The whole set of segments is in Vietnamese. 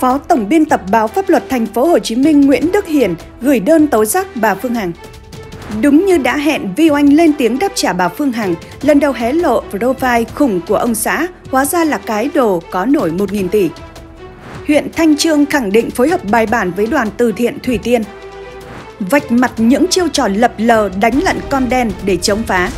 Phó Tổng biên tập báo pháp luật Thành phố Hồ Chí Minh Nguyễn Đức Hiển gửi đơn tố giác bà Phương Hằng. Đúng như đã hẹn, Vi Oanh lên tiếng đáp trả bà Phương Hằng, lần đầu hé lộ profile khủng của ông xã, hóa ra là cái đồ có nổi 1.000 tỷ. Huyện Thanh Trương khẳng định phối hợp bài bản với đoàn từ thiện Thủy Tiên. Vạch mặt những chiêu trò lập lờ đánh lận con đen để chống phá.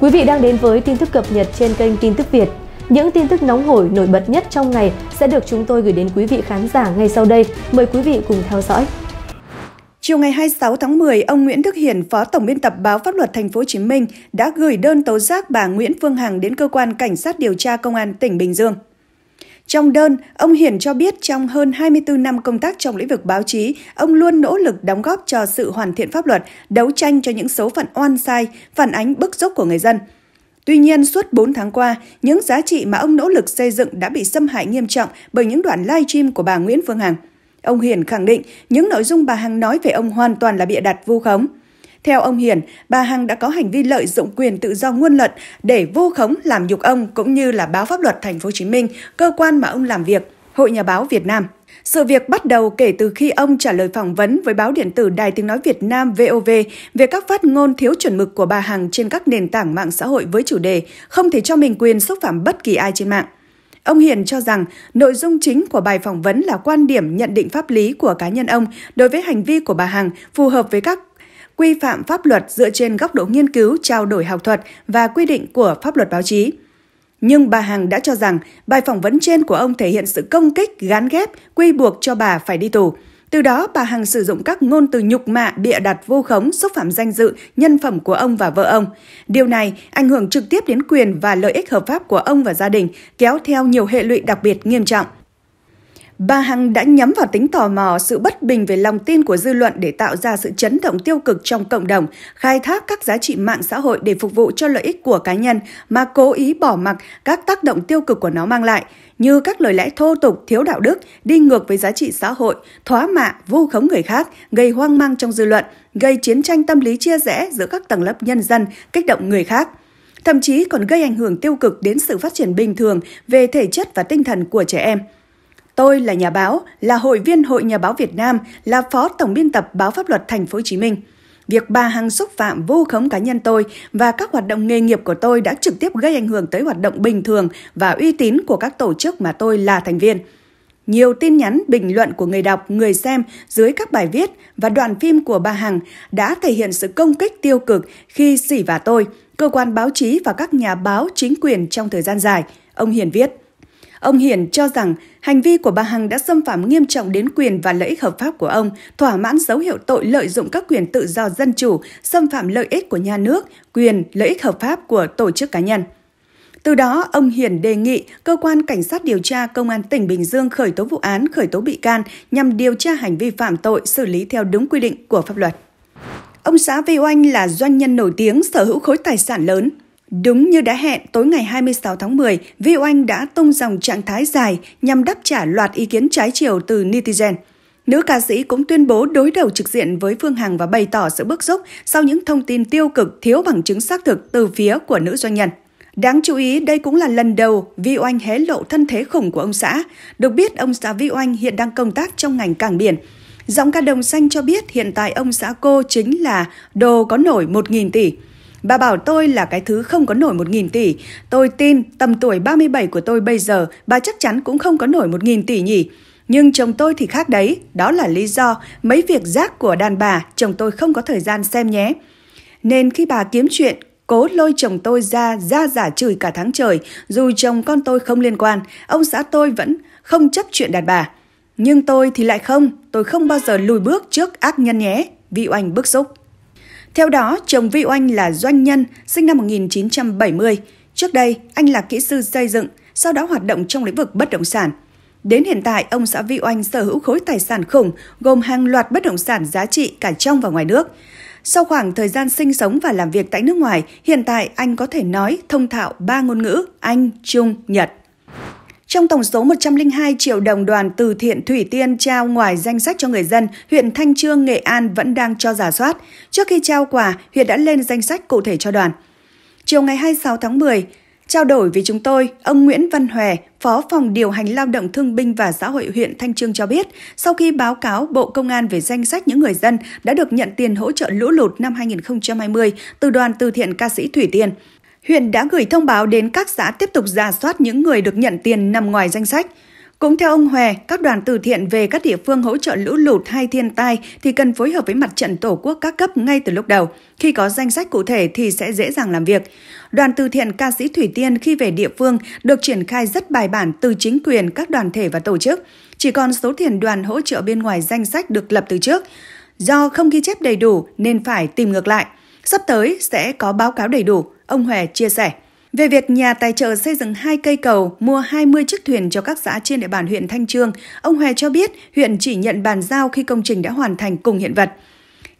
Quý vị đang đến với tin tức cập nhật trên kênh Tin tức Việt. Những tin tức nóng hổi nổi bật nhất trong ngày sẽ được chúng tôi gửi đến quý vị khán giả ngay sau đây. Mời quý vị cùng theo dõi. Chiều ngày 26 tháng 10, ông Nguyễn Đức Hiển, Phó Tổng biên tập báo Pháp luật Thành phố Hồ Chí Minh đã gửi đơn tố giác bà Nguyễn Phương Hằng đến cơ quan cảnh sát điều tra công an tỉnh Bình Dương. Trong đơn, ông Hiển cho biết trong hơn 24 năm công tác trong lĩnh vực báo chí, ông luôn nỗ lực đóng góp cho sự hoàn thiện pháp luật, đấu tranh cho những số phận oan sai, phản ánh bức xúc của người dân – Tuy nhiên, suốt 4 tháng qua, những giá trị mà ông nỗ lực xây dựng đã bị xâm hại nghiêm trọng bởi những đoạn live stream của bà Nguyễn Phương Hằng. Ông Hiền khẳng định những nội dung bà Hằng nói về ông hoàn toàn là bịa đặt vu khống. Theo ông Hiền bà Hằng đã có hành vi lợi dụng quyền tự do ngôn luận để vu khống làm nhục ông cũng như là báo pháp luật Thành phố Hồ Chí Minh, cơ quan mà ông làm việc, Hội Nhà báo Việt Nam. Sự việc bắt đầu kể từ khi ông trả lời phỏng vấn với báo điện tử Đài Tiếng Nói Việt Nam VOV về các phát ngôn thiếu chuẩn mực của bà Hằng trên các nền tảng mạng xã hội với chủ đề không thể cho mình quyền xúc phạm bất kỳ ai trên mạng. Ông Hiền cho rằng nội dung chính của bài phỏng vấn là quan điểm nhận định pháp lý của cá nhân ông đối với hành vi của bà Hằng phù hợp với các quy phạm pháp luật dựa trên góc độ nghiên cứu, trao đổi học thuật và quy định của pháp luật báo chí nhưng bà Hằng đã cho rằng bài phỏng vấn trên của ông thể hiện sự công kích, gán ghép, quy buộc cho bà phải đi tù. Từ đó, bà Hằng sử dụng các ngôn từ nhục mạ, bịa đặt vô khống, xúc phạm danh dự, nhân phẩm của ông và vợ ông. Điều này ảnh hưởng trực tiếp đến quyền và lợi ích hợp pháp của ông và gia đình, kéo theo nhiều hệ lụy đặc biệt nghiêm trọng. Bà Hằng đã nhắm vào tính tò mò, sự bất bình về lòng tin của dư luận để tạo ra sự chấn động tiêu cực trong cộng đồng, khai thác các giá trị mạng xã hội để phục vụ cho lợi ích của cá nhân mà cố ý bỏ mặc các tác động tiêu cực của nó mang lại, như các lời lẽ thô tục, thiếu đạo đức, đi ngược với giá trị xã hội, thóa mạ, vu khống người khác, gây hoang mang trong dư luận, gây chiến tranh tâm lý chia rẽ giữa các tầng lớp nhân dân, kích động người khác thậm chí còn gây ảnh hưởng tiêu cực đến sự phát triển bình thường về thể chất và tinh thần của trẻ em. Tôi là nhà báo, là hội viên Hội Nhà báo Việt Nam, là phó tổng biên tập báo pháp luật Thành phố Hồ Chí Minh. Việc bà Hằng xúc phạm vu khống cá nhân tôi và các hoạt động nghề nghiệp của tôi đã trực tiếp gây ảnh hưởng tới hoạt động bình thường và uy tín của các tổ chức mà tôi là thành viên. Nhiều tin nhắn, bình luận của người đọc, người xem dưới các bài viết và đoạn phim của bà Hằng đã thể hiện sự công kích tiêu cực khi xỉ vả tôi, cơ quan báo chí và các nhà báo chính quyền trong thời gian dài, ông Hiền viết. Ông Hiển cho rằng hành vi của bà Hằng đã xâm phạm nghiêm trọng đến quyền và lợi ích hợp pháp của ông, thỏa mãn dấu hiệu tội lợi dụng các quyền tự do dân chủ, xâm phạm lợi ích của nhà nước, quyền, lợi ích hợp pháp của tổ chức cá nhân. Từ đó, ông Hiển đề nghị cơ quan cảnh sát điều tra công an tỉnh Bình Dương khởi tố vụ án, khởi tố bị can nhằm điều tra hành vi phạm tội, xử lý theo đúng quy định của pháp luật. Ông xã Vi Oanh là doanh nhân nổi tiếng, sở hữu khối tài sản lớn, Đúng như đã hẹn, tối ngày 26 tháng 10, Vi Oanh đã tung dòng trạng thái dài nhằm đáp trả loạt ý kiến trái chiều từ netizen. Nữ ca sĩ cũng tuyên bố đối đầu trực diện với Phương Hằng và bày tỏ sự bức xúc sau những thông tin tiêu cực thiếu bằng chứng xác thực từ phía của nữ doanh nhân. Đáng chú ý, đây cũng là lần đầu Vi Oanh hé lộ thân thế khủng của ông xã. Được biết, ông xã Vi Oanh hiện đang công tác trong ngành cảng biển. Giọng ca đồng xanh cho biết hiện tại ông xã cô chính là đồ có nổi 1.000 tỷ. Bà bảo tôi là cái thứ không có nổi 1.000 tỷ. Tôi tin tầm tuổi 37 của tôi bây giờ, bà chắc chắn cũng không có nổi 1.000 tỷ nhỉ. Nhưng chồng tôi thì khác đấy, đó là lý do mấy việc rác của đàn bà chồng tôi không có thời gian xem nhé. Nên khi bà kiếm chuyện, cố lôi chồng tôi ra ra giả chửi cả tháng trời, dù chồng con tôi không liên quan, ông xã tôi vẫn không chấp chuyện đàn bà. Nhưng tôi thì lại không, tôi không bao giờ lùi bước trước ác nhân nhé, vị oanh bức xúc. Theo đó, chồng Vi Oanh là doanh nhân, sinh năm 1970. Trước đây, anh là kỹ sư xây dựng, sau đó hoạt động trong lĩnh vực bất động sản. Đến hiện tại, ông xã Vi Oanh sở hữu khối tài sản khủng, gồm hàng loạt bất động sản giá trị cả trong và ngoài nước. Sau khoảng thời gian sinh sống và làm việc tại nước ngoài, hiện tại anh có thể nói thông thạo ba ngôn ngữ Anh, Trung, Nhật. Trong tổng số 102 triệu đồng đoàn từ thiện Thủy Tiên trao ngoài danh sách cho người dân, huyện Thanh Trương, Nghệ An vẫn đang cho giả soát. Trước khi trao quà, huyện đã lên danh sách cụ thể cho đoàn. Chiều ngày 26 tháng 10, trao đổi với chúng tôi, ông Nguyễn Văn Hòe, Phó phòng điều hành lao động thương binh và xã hội huyện Thanh Trương cho biết, sau khi báo cáo Bộ Công an về danh sách những người dân đã được nhận tiền hỗ trợ lũ lụt năm 2020 từ đoàn từ thiện ca sĩ Thủy Tiên, huyện đã gửi thông báo đến các xã tiếp tục giả soát những người được nhận tiền nằm ngoài danh sách. Cũng theo ông Hòe, các đoàn từ thiện về các địa phương hỗ trợ lũ lụt hay thiên tai thì cần phối hợp với mặt trận Tổ quốc các cấp ngay từ lúc đầu. Khi có danh sách cụ thể thì sẽ dễ dàng làm việc. Đoàn từ thiện ca sĩ Thủy Tiên khi về địa phương được triển khai rất bài bản từ chính quyền các đoàn thể và tổ chức. Chỉ còn số tiền đoàn hỗ trợ bên ngoài danh sách được lập từ trước. Do không ghi chép đầy đủ nên phải tìm ngược lại. Sắp tới sẽ có báo cáo đầy đủ ông Hòe chia sẻ. Về việc nhà tài trợ xây dựng hai cây cầu, mua 20 chiếc thuyền cho các xã trên địa bàn huyện Thanh Trương, ông Hòe cho biết huyện chỉ nhận bàn giao khi công trình đã hoàn thành cùng hiện vật.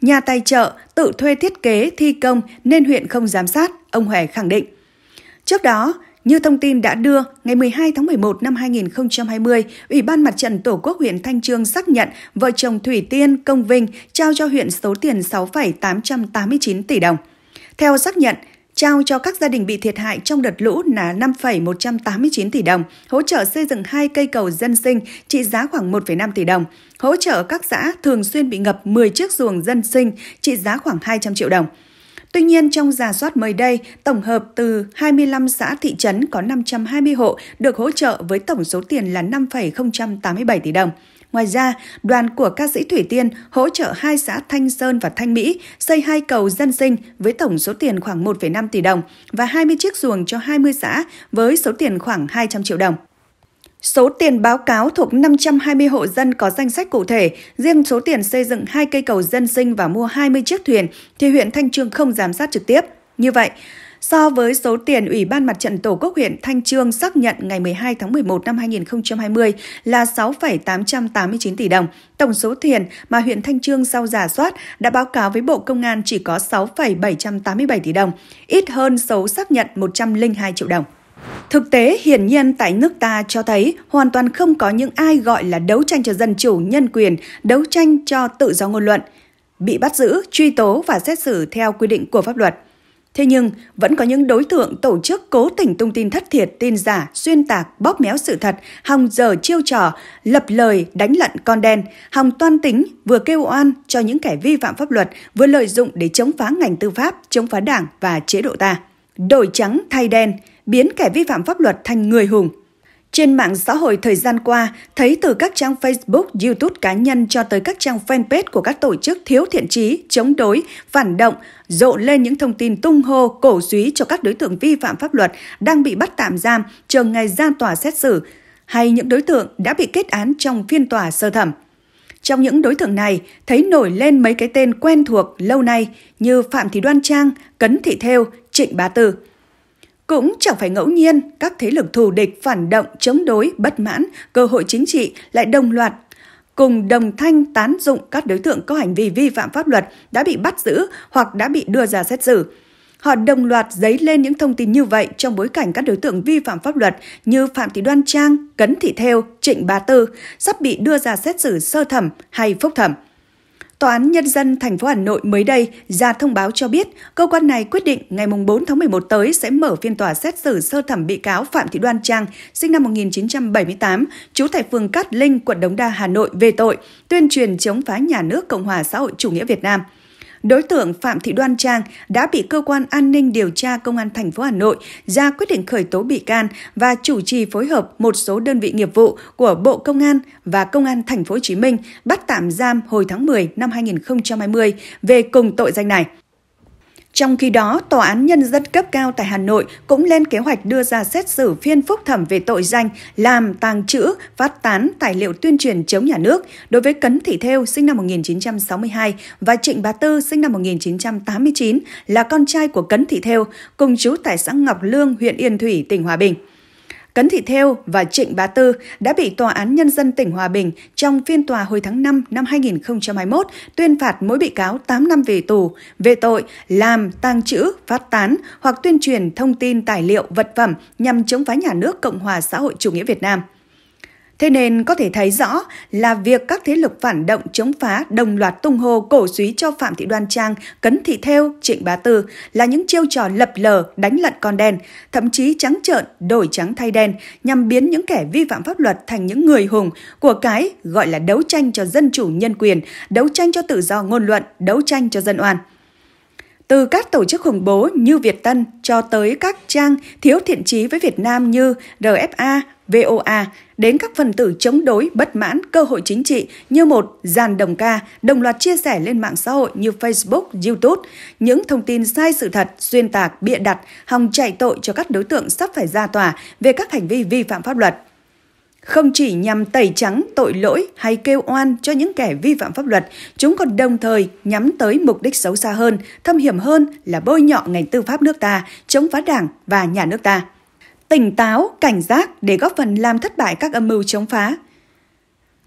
Nhà tài trợ tự thuê thiết kế, thi công nên huyện không giám sát, ông Hòe khẳng định. Trước đó, như thông tin đã đưa, ngày 12 tháng 11 năm 2020, Ủy ban Mặt trận Tổ quốc huyện Thanh Trương xác nhận vợ chồng Thủy Tiên Công Vinh trao cho huyện số tiền 6,889 tỷ đồng. Theo xác nhận, trao cho các gia đình bị thiệt hại trong đợt lũ là 5,189 tỷ đồng, hỗ trợ xây dựng hai cây cầu dân sinh trị giá khoảng 1,5 tỷ đồng, hỗ trợ các xã thường xuyên bị ngập 10 chiếc xuồng dân sinh trị giá khoảng 200 triệu đồng. Tuy nhiên, trong giả soát mới đây, tổng hợp từ 25 xã thị trấn có 520 hộ được hỗ trợ với tổng số tiền là 5,087 tỷ đồng. Ngoài ra, đoàn của ca sĩ Thủy Tiên hỗ trợ hai xã Thanh Sơn và Thanh Mỹ xây hai cầu dân sinh với tổng số tiền khoảng 1,5 tỷ đồng và 20 chiếc xuồng cho 20 xã với số tiền khoảng 200 triệu đồng. Số tiền báo cáo thuộc 520 hộ dân có danh sách cụ thể, riêng số tiền xây dựng hai cây cầu dân sinh và mua 20 chiếc thuyền thì huyện Thanh Trương không giám sát trực tiếp. Như vậy, so với số tiền Ủy ban Mặt trận Tổ quốc huyện Thanh Trương xác nhận ngày 12 tháng 11 năm 2020 là 6,889 tỷ đồng. Tổng số tiền mà huyện Thanh Trương sau giả soát đã báo cáo với Bộ Công an chỉ có 6,787 tỷ đồng, ít hơn số xác nhận 102 triệu đồng. Thực tế hiển nhiên tại nước ta cho thấy hoàn toàn không có những ai gọi là đấu tranh cho dân chủ, nhân quyền, đấu tranh cho tự do ngôn luận, bị bắt giữ, truy tố và xét xử theo quy định của pháp luật. Thế nhưng, vẫn có những đối tượng tổ chức cố tình tung tin thất thiệt, tin giả, xuyên tạc, bóp méo sự thật, hòng giờ chiêu trò, lập lời, đánh lận con đen, hòng toan tính, vừa kêu oan cho những kẻ vi phạm pháp luật, vừa lợi dụng để chống phá ngành tư pháp, chống phá đảng và chế độ ta. Đổi trắng thay đen, biến kẻ vi phạm pháp luật thành người hùng, trên mạng xã hội thời gian qua, thấy từ các trang Facebook, YouTube cá nhân cho tới các trang fanpage của các tổ chức thiếu thiện trí, chống đối, phản động, rộ lên những thông tin tung hô, cổ suý cho các đối tượng vi phạm pháp luật đang bị bắt tạm giam, chờ ngày ra tòa xét xử, hay những đối tượng đã bị kết án trong phiên tòa sơ thẩm. Trong những đối tượng này, thấy nổi lên mấy cái tên quen thuộc lâu nay như Phạm Thị Đoan Trang, Cấn Thị Thêu, Trịnh Bá Tư – cũng chẳng phải ngẫu nhiên, các thế lực thù địch phản động, chống đối, bất mãn, cơ hội chính trị lại đồng loạt cùng đồng thanh tán dụng các đối tượng có hành vi vi phạm pháp luật đã bị bắt giữ hoặc đã bị đưa ra xét xử. Họ đồng loạt giấy lên những thông tin như vậy trong bối cảnh các đối tượng vi phạm pháp luật như Phạm Thị Đoan Trang, Cấn Thị Theo, Trịnh Bá Tư sắp bị đưa ra xét xử sơ thẩm hay phúc thẩm. Tòa án Nhân dân thành phố Hà Nội mới đây ra thông báo cho biết cơ quan này quyết định ngày 4 tháng 11 tới sẽ mở phiên tòa xét xử sơ thẩm bị cáo Phạm Thị Đoan Trang, sinh năm 1978, trú tại phường Cát Linh, quận Đống Đa, Hà Nội về tội tuyên truyền chống phá nhà nước Cộng hòa xã hội chủ nghĩa Việt Nam đối tượng Phạm Thị Đoan Trang đã bị cơ quan an ninh điều tra công an thành phố Hà Nội ra quyết định khởi tố bị can và chủ trì phối hợp một số đơn vị nghiệp vụ của Bộ Công an và Công an thành phố Hồ Chí Minh bắt tạm giam hồi tháng 10 năm 2020 về cùng tội danh này. Trong khi đó, Tòa án Nhân dân cấp cao tại Hà Nội cũng lên kế hoạch đưa ra xét xử phiên phúc thẩm về tội danh làm, tàng trữ, phát tán tài liệu tuyên truyền chống nhà nước đối với Cấn Thị Thêu sinh năm 1962 và Trịnh Bá Tư sinh năm 1989 là con trai của Cấn Thị Thêu, cùng chú tại xã Ngọc Lương, huyện Yên Thủy, tỉnh Hòa Bình. Cấn Thị Thêu và Trịnh Bá Tư đã bị Tòa án Nhân dân tỉnh Hòa Bình trong phiên tòa hồi tháng 5 năm 2021 tuyên phạt mỗi bị cáo 8 năm về tù về tội làm, tàng trữ, phát tán hoặc tuyên truyền thông tin tài liệu vật phẩm nhằm chống phá nhà nước Cộng hòa xã hội chủ nghĩa Việt Nam. Thế nên có thể thấy rõ là việc các thế lực phản động chống phá đồng loạt tung hô cổ suý cho Phạm Thị Đoan Trang, Cấn Thị theo Trịnh Bá Tư là những chiêu trò lập lờ, đánh lận con đen, thậm chí trắng trợn, đổi trắng thay đen nhằm biến những kẻ vi phạm pháp luật thành những người hùng của cái gọi là đấu tranh cho dân chủ nhân quyền, đấu tranh cho tự do ngôn luận, đấu tranh cho dân oan từ các tổ chức khủng bố như Việt Tân cho tới các trang thiếu thiện trí với Việt Nam như RFA, VOA đến các phần tử chống đối, bất mãn, cơ hội chính trị như một dàn đồng ca đồng loạt chia sẻ lên mạng xã hội như Facebook, YouTube những thông tin sai sự thật, xuyên tạc, bịa đặt, hòng chạy tội cho các đối tượng sắp phải ra tòa về các hành vi vi phạm pháp luật. Không chỉ nhằm tẩy trắng tội lỗi hay kêu oan cho những kẻ vi phạm pháp luật, chúng còn đồng thời nhắm tới mục đích xấu xa hơn, thâm hiểm hơn là bôi nhọ ngành tư pháp nước ta, chống phá đảng và nhà nước ta tỉnh táo, cảnh giác để góp phần làm thất bại các âm mưu chống phá.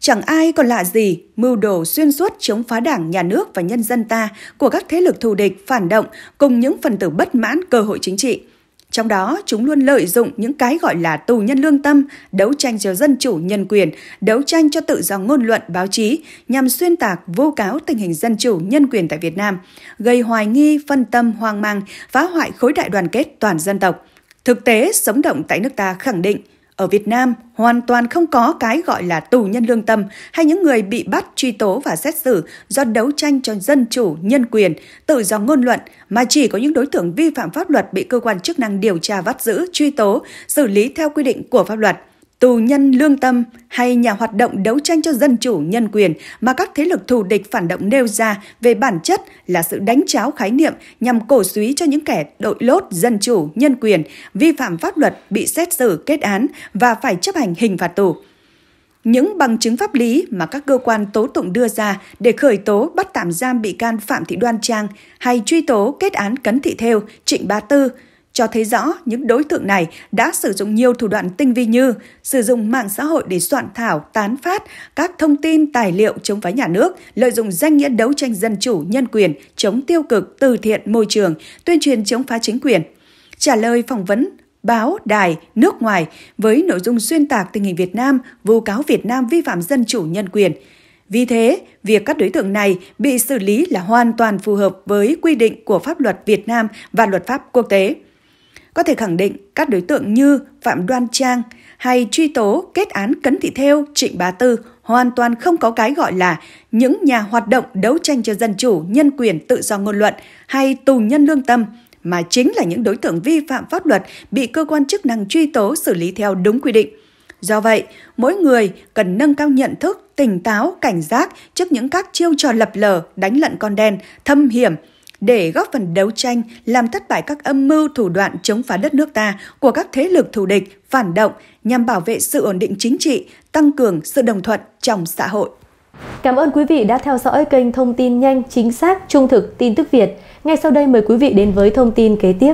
Chẳng ai còn lạ gì mưu đồ xuyên suốt chống phá đảng, nhà nước và nhân dân ta của các thế lực thù địch, phản động cùng những phần tử bất mãn cơ hội chính trị. Trong đó, chúng luôn lợi dụng những cái gọi là tù nhân lương tâm, đấu tranh cho dân chủ nhân quyền, đấu tranh cho tự do ngôn luận báo chí nhằm xuyên tạc vô cáo tình hình dân chủ nhân quyền tại Việt Nam, gây hoài nghi, phân tâm, hoang mang, phá hoại khối đại đoàn kết toàn dân tộc – Thực tế sống động tại nước ta khẳng định, ở Việt Nam hoàn toàn không có cái gọi là tù nhân lương tâm hay những người bị bắt truy tố và xét xử do đấu tranh cho dân chủ, nhân quyền, tự do ngôn luận mà chỉ có những đối tượng vi phạm pháp luật bị cơ quan chức năng điều tra bắt giữ, truy tố, xử lý theo quy định của pháp luật – tù nhân lương tâm hay nhà hoạt động đấu tranh cho dân chủ nhân quyền mà các thế lực thù địch phản động nêu ra về bản chất là sự đánh cháo khái niệm nhằm cổ suý cho những kẻ đội lốt dân chủ nhân quyền vi phạm pháp luật bị xét xử kết án và phải chấp hành hình phạt tù những bằng chứng pháp lý mà các cơ quan tố tụng đưa ra để khởi tố bắt tạm giam bị can Phạm Thị Đoan Trang hay truy tố kết án Cấn Thị Thêu, Trịnh Bá Tư cho thấy rõ những đối tượng này đã sử dụng nhiều thủ đoạn tinh vi như sử dụng mạng xã hội để soạn thảo, tán phát các thông tin, tài liệu chống phá nhà nước, lợi dụng danh nghĩa đấu tranh dân chủ, nhân quyền, chống tiêu cực, từ thiện môi trường, tuyên truyền chống phá chính quyền. Trả lời phỏng vấn báo, đài, nước ngoài với nội dung xuyên tạc tình hình Việt Nam, vu cáo Việt Nam vi phạm dân chủ nhân quyền. Vì thế, việc các đối tượng này bị xử lý là hoàn toàn phù hợp với quy định của pháp luật Việt Nam và luật pháp quốc tế có thể khẳng định các đối tượng như Phạm Đoan Trang hay truy tố kết án Cấn Thị theo Trịnh Bá Tư hoàn toàn không có cái gọi là những nhà hoạt động đấu tranh cho dân chủ, nhân quyền, tự do ngôn luận hay tù nhân lương tâm, mà chính là những đối tượng vi phạm pháp luật bị cơ quan chức năng truy tố xử lý theo đúng quy định. Do vậy, mỗi người cần nâng cao nhận thức, tỉnh táo, cảnh giác trước những các chiêu trò lập lờ, đánh lận con đen, thâm hiểm, để góp phần đấu tranh làm thất bại các âm mưu thủ đoạn chống phá đất nước ta của các thế lực thù địch, phản động nhằm bảo vệ sự ổn định chính trị, tăng cường sự đồng thuận trong xã hội. Cảm ơn quý vị đã theo dõi kênh thông tin nhanh, chính xác, trung thực, tin tức Việt. Ngay sau đây mời quý vị đến với thông tin kế tiếp.